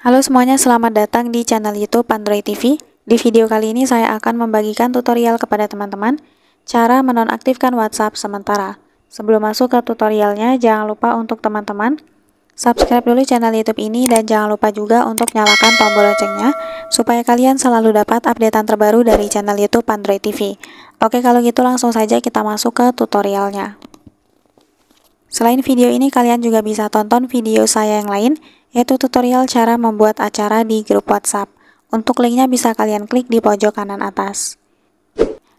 Halo semuanya, selamat datang di channel YouTube Android TV. Di video kali ini saya akan membagikan tutorial kepada teman-teman cara menonaktifkan WhatsApp sementara. Sebelum masuk ke tutorialnya, jangan lupa untuk teman-teman subscribe dulu channel YouTube ini dan jangan lupa juga untuk nyalakan tombol loncengnya supaya kalian selalu dapat updatean terbaru dari channel YouTube Android TV. Oke, kalau gitu langsung saja kita masuk ke tutorialnya. Selain video ini, kalian juga bisa tonton video saya yang lain yaitu tutorial cara membuat acara di grup WhatsApp. Untuk linknya bisa kalian klik di pojok kanan atas.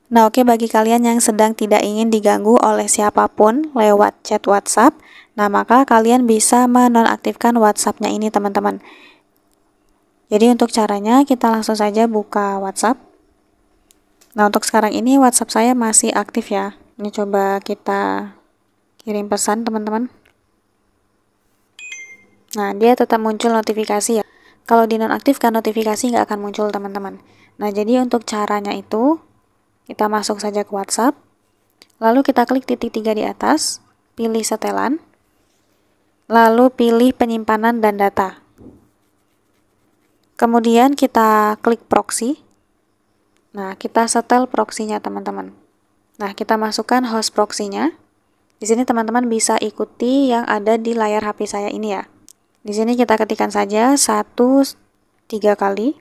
Nah oke okay, bagi kalian yang sedang tidak ingin diganggu oleh siapapun lewat chat WhatsApp, nah maka kalian bisa menonaktifkan WhatsAppnya ini teman-teman. Jadi untuk caranya kita langsung saja buka WhatsApp. Nah untuk sekarang ini WhatsApp saya masih aktif ya. Ini coba kita kirim pesan teman-teman. Nah, dia tetap muncul notifikasi ya. Kalau dinonaktifkan notifikasi nggak akan muncul teman-teman. Nah, jadi untuk caranya itu, kita masuk saja ke WhatsApp. Lalu kita klik titik tiga di atas, pilih setelan, lalu pilih penyimpanan dan data. Kemudian kita klik proxy. Nah, kita setel proxy-nya teman-teman. Nah, kita masukkan host proxy-nya. Di sini teman-teman bisa ikuti yang ada di layar HP saya ini ya. Di sini kita ketikkan saja 1 3 kali,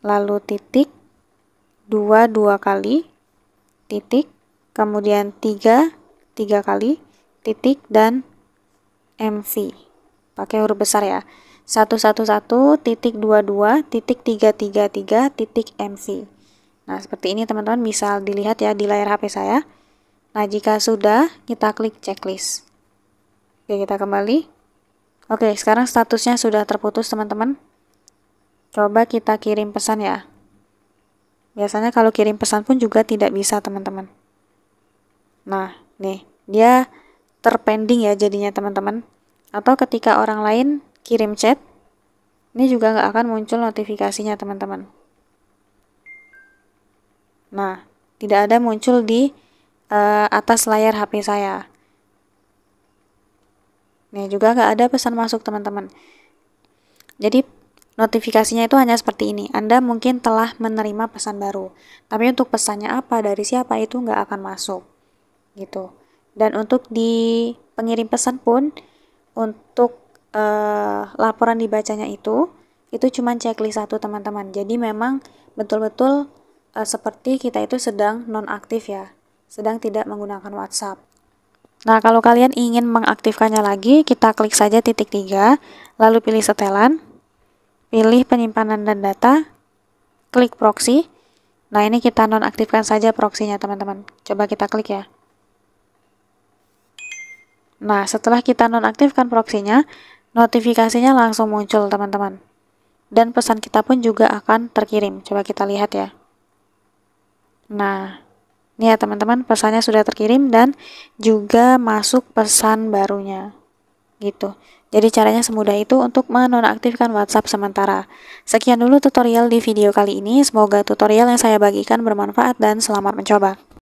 lalu titik, 2 2 kali, titik, kemudian 3 3 kali, titik dan mv Pakai huruf besar ya. 111 titik 22 titik 333 titik MC. Nah, seperti ini teman-teman bisa dilihat ya di layar HP saya. Nah, jika sudah, kita klik checklist. Oke, kita kembali. Oke, sekarang statusnya sudah terputus teman-teman. Coba kita kirim pesan ya. Biasanya kalau kirim pesan pun juga tidak bisa teman-teman. Nah, nih, dia terpending ya jadinya teman-teman. Atau ketika orang lain kirim chat, ini juga nggak akan muncul notifikasinya teman-teman. Nah, tidak ada muncul di uh, atas layar HP saya. Nih juga nggak ada pesan masuk teman-teman. Jadi notifikasinya itu hanya seperti ini. Anda mungkin telah menerima pesan baru. Tapi untuk pesannya apa dari siapa itu nggak akan masuk. Gitu. Dan untuk di pengirim pesan pun untuk eh, laporan dibacanya itu itu cuma checklist satu teman-teman. Jadi memang betul-betul eh, seperti kita itu sedang nonaktif ya, sedang tidak menggunakan WhatsApp. Nah, kalau kalian ingin mengaktifkannya lagi, kita klik saja titik tiga, lalu pilih setelan, pilih penyimpanan dan data, klik proxy. Nah, ini kita nonaktifkan saja proxy-nya, teman-teman. Coba kita klik ya. Nah, setelah kita nonaktifkan proxy-nya, notifikasinya langsung muncul, teman-teman. Dan pesan kita pun juga akan terkirim. Coba kita lihat ya. Nah, Nih ya teman-teman, pesannya sudah terkirim dan juga masuk pesan barunya. Gitu. Jadi caranya semudah itu untuk menonaktifkan WhatsApp sementara. Sekian dulu tutorial di video kali ini. Semoga tutorial yang saya bagikan bermanfaat dan selamat mencoba.